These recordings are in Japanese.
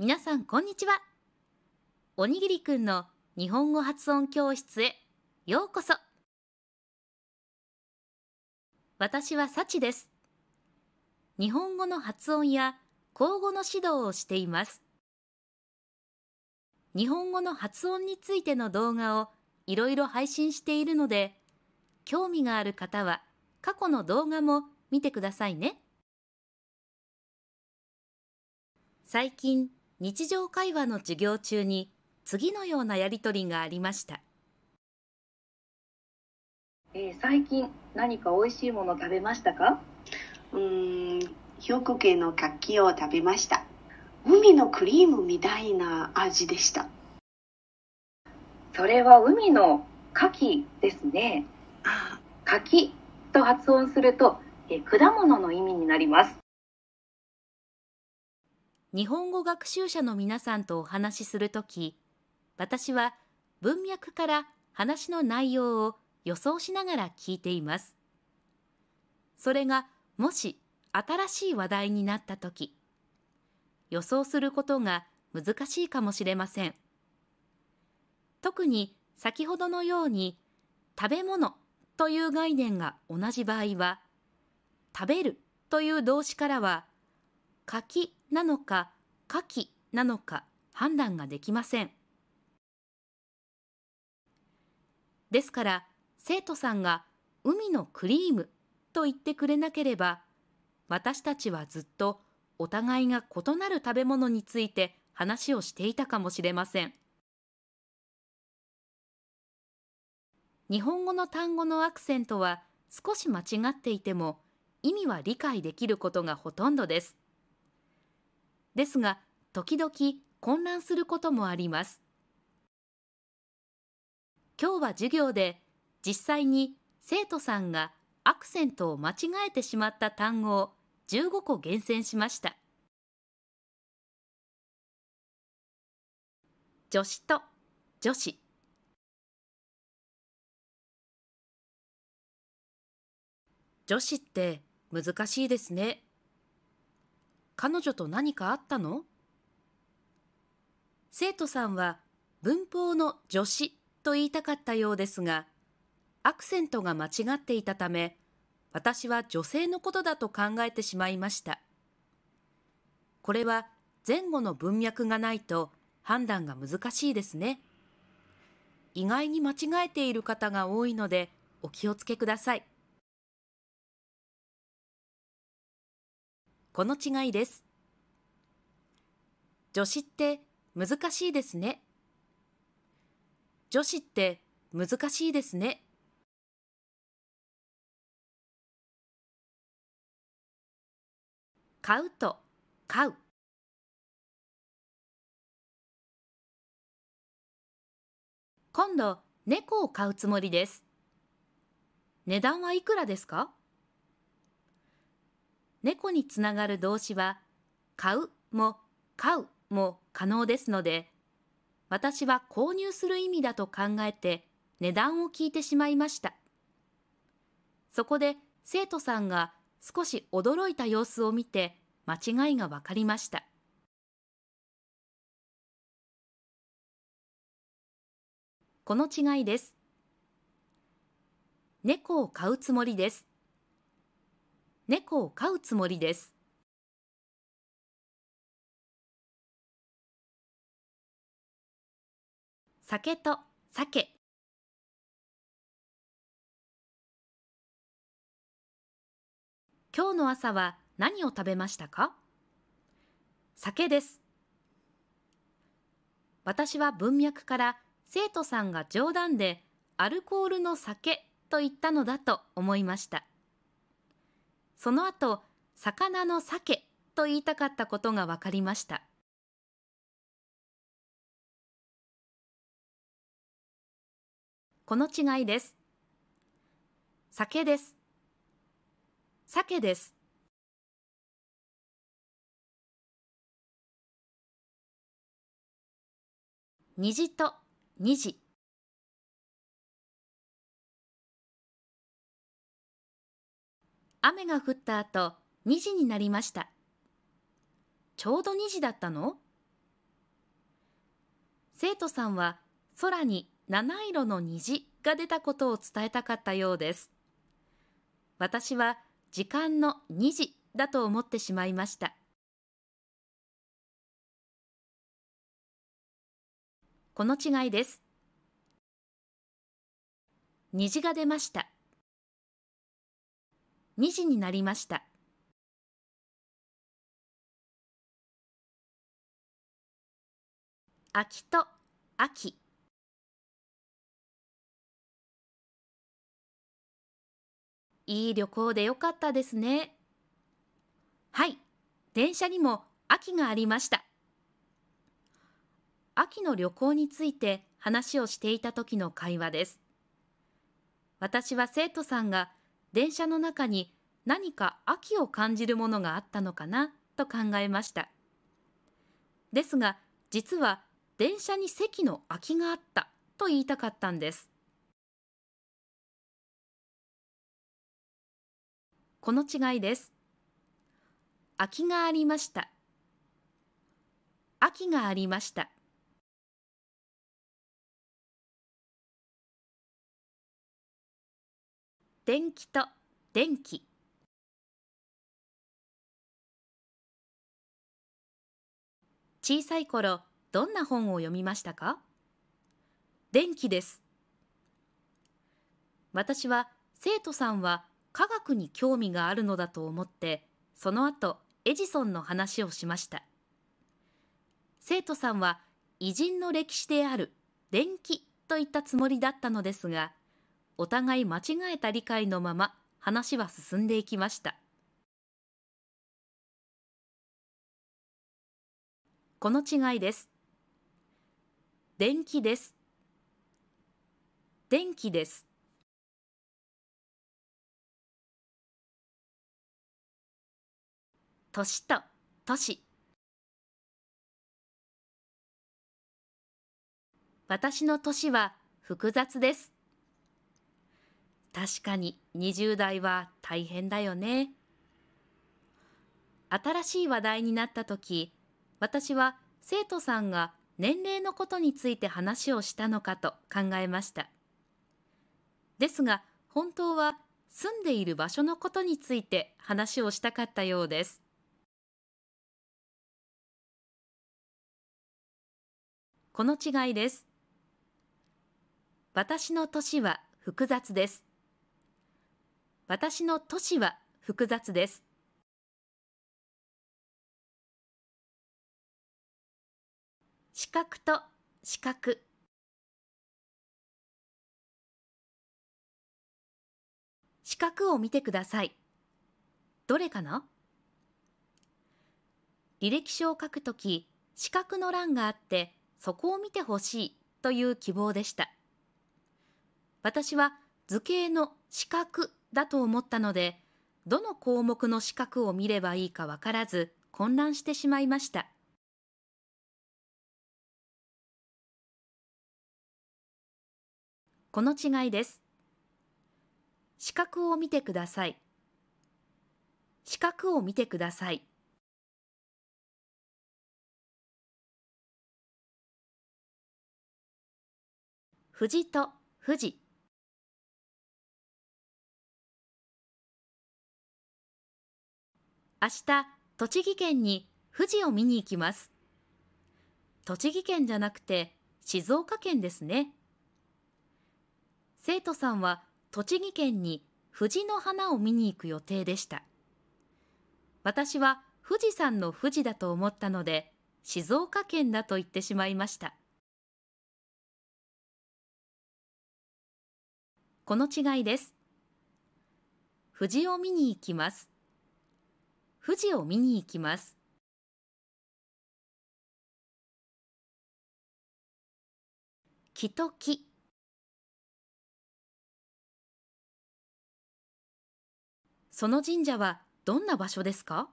皆さんこんにちはおにぎりくんの日本語発音教室へようこそ私はさちです日本語の発音や口語の指導をしています日本語の発音についての動画をいろいろ配信しているので興味がある方は過去の動画も見てくださいね最近日常会話の授業中に次のようなやりとりがありました、えー、最近何か美味しいもの食べましたかうん兵庫県の柿を食べました海のクリームみたいな味でしたそれは海の柿ですね柿と発音すると、えー、果物の意味になります日本語学習者の皆さんとお話しするとき、私は文脈から話の内容を予想しながら聞いています。それがもし新しい話題になったとき、予想することが難しいかもしれません。特に先ほどのように食べ物という概念が同じ場合は、食べるという動詞からは、柿なのか火器なのか判断ができません。ですから生徒さんが海のクリームと言ってくれなければ私たちはずっとお互いが異なる食べ物について話をしていたかもしれません日本語の単語のアクセントは少し間違っていても意味は理解できることがほとんどですですが、時々混乱することもあります。今日は授業で実際に生徒さんがアクセントを間違えてしまった単語を15個厳選しました。助詞と女子女子って難しいですね。彼女と何かあったの生徒さんは文法の助詞と言いたかったようですが、アクセントが間違っていたため、私は女性のことだと考えてしまいました。これは前後の文脈がないと判断が難しいですね。意外に間違えている方が多いのでお気をつけください。この違いです。女子って難しいですね。女子って難しいですね。買うと買う。今度、猫を買うつもりです。値段はいくらですか猫につながる動詞は、買うも買うも可能ですので、私は購入する意味だと考えて値段を聞いてしまいました。そこで生徒さんが少し驚いた様子を見て間違いがわかりました。この違いです。猫を飼うつもりです。猫を飼うつもりです。酒と酒。今日の朝は何を食べましたか酒です。私は文脈から生徒さんが冗談でアルコールの酒と言ったのだと思いました。その後、魚の鮭と言いたかったことが分かりました。この違いです。酒です。鮭です。虹と虹。雨が降った後、2時になりました。ちょうど2時だったの生徒さんは空に七色の虹が出たことを伝えたかったようです。私は時間の2時だと思ってしまいました。この違いです。虹が出ました。2時になりました。秋と秋いい旅行でよかったですね。はい、電車にも秋がありました。秋の旅行について話をしていた時の会話です。私は生徒さんが電車の中に何か秋を感じるものがあったのかなと考えましたですが実は電車に席の空きがあったと言いたかったんですこの違いです空きがありました秋がありました前気と電気小さい頃どんな本を読みましたか電気です私は生徒さんは科学に興味があるのだと思ってその後エジソンの話をしました生徒さんは偉人の歴史である電気といったつもりだったのですがお互い間違えた理解のまま話は進んでいきましたこの違いです電気です電気です年と都市私の年は複雑です確かに20代は大変だよね。新しい話題になった時、私は生徒さんが年齢のことについて話をしたのかと考えました。ですが、本当は住んでいる場所のことについて話をしたかったようです。この違いです。私の年は複雑です。私の都市は複雑です。視覚と視覚視覚を見てください。どれかな履歴書を書くとき、資格の欄があって、そこを見てほしいという希望でした。私は図形の資格だと思ったので、どの項目の資格を見ればいいかわからず混乱してしまいました。この違いです。資格を見てください。資格を見てください。富士と富士。明日、栃木県に富士を見に行きます。栃木県じゃなくて静岡県ですね。生徒さんは栃木県に藤の花を見に行く予定でした。私は富士山の富士だと思ったので、静岡県だと言ってしまいました。この違いです。士を見に行きます。富士を見に行きます。きときその神社はどんな場所ですか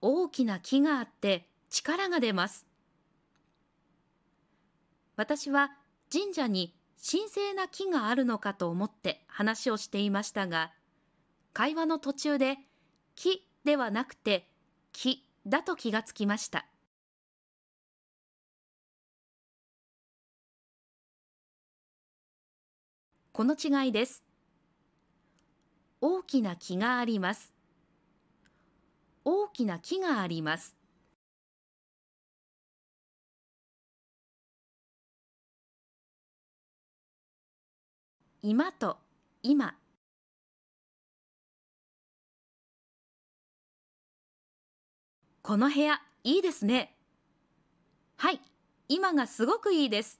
大きな木があって力が出ます。私は神社に神聖な木があるのかと思って話をしていましたが、会話の途中で木ではなくて木だと気がつきました。この違いです。大きな木があります。大きな木があります。今と今。この部屋いいですね。はい、今がすごくいいです。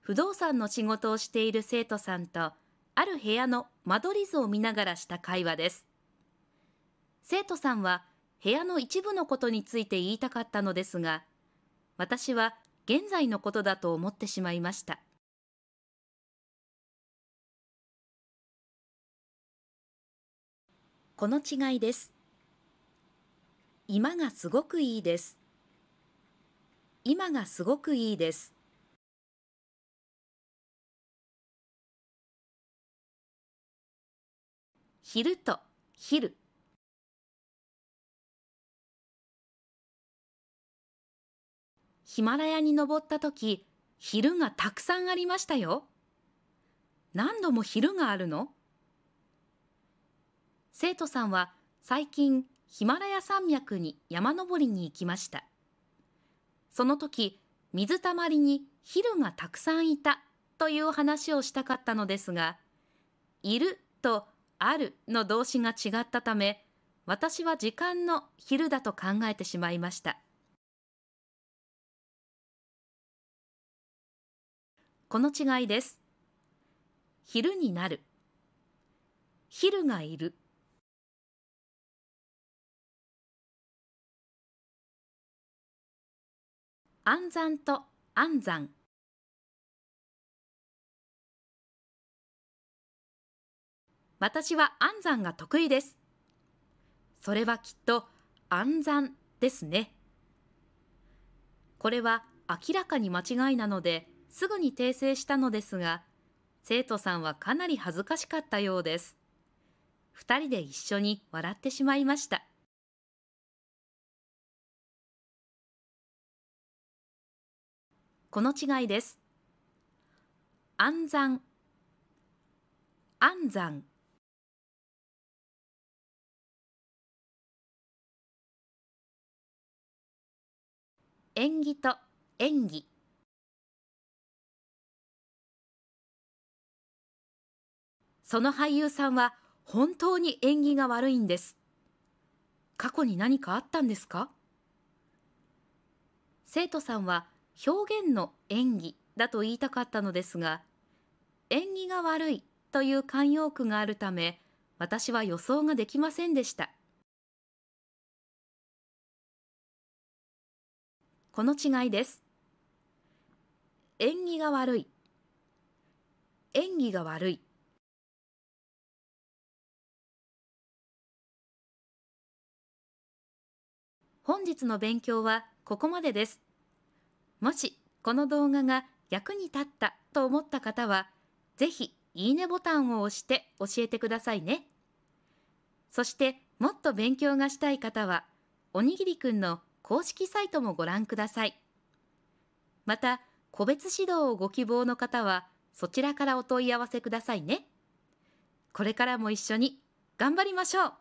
不動産の仕事をしている生徒さんと、ある部屋の間取り図を見ながらした会話です。生徒さんは部屋の一部のことについて言いたかったのですが、私は現在のことだと思ってしまいました。この違いです。今がすごくいいです。今がすごくいいです。昼と昼。ヒマラヤに登った時、昼がたくさんありましたよ。何度も昼があるの生徒さんは最近ヒマラヤ山脈に山登りに行きましたその時水たまりにヒルがたくさんいたという話をしたかったのですが「いる」と「ある」の動詞が違ったため私は時間の昼だと考えてしまいましたこの違いです昼になる昼がいる安算と安算私は安算が得意ですそれはきっと安算ですねこれは明らかに間違いなのですぐに訂正したのですが生徒さんはかなり恥ずかしかったようです2人で一緒に笑ってしまいましたこの違いです暗算暗算縁起と演技その俳優さんは本当に縁起が悪いんです過去に何かあったんですか生徒さんは表現の演技だと言いたかったのですが演技が悪いという慣用句があるため私は予想ができませんでしたこの違いです演技が悪い演技が悪い本日の勉強はここまでですもしこの動画が役に立ったと思った方は、ぜひいいねボタンを押して教えてくださいね。そしてもっと勉強がしたい方は、おにぎりくんの公式サイトもご覧ください。また、個別指導をご希望の方は、そちらからお問い合わせくださいね。これからも一緒に頑張りましょう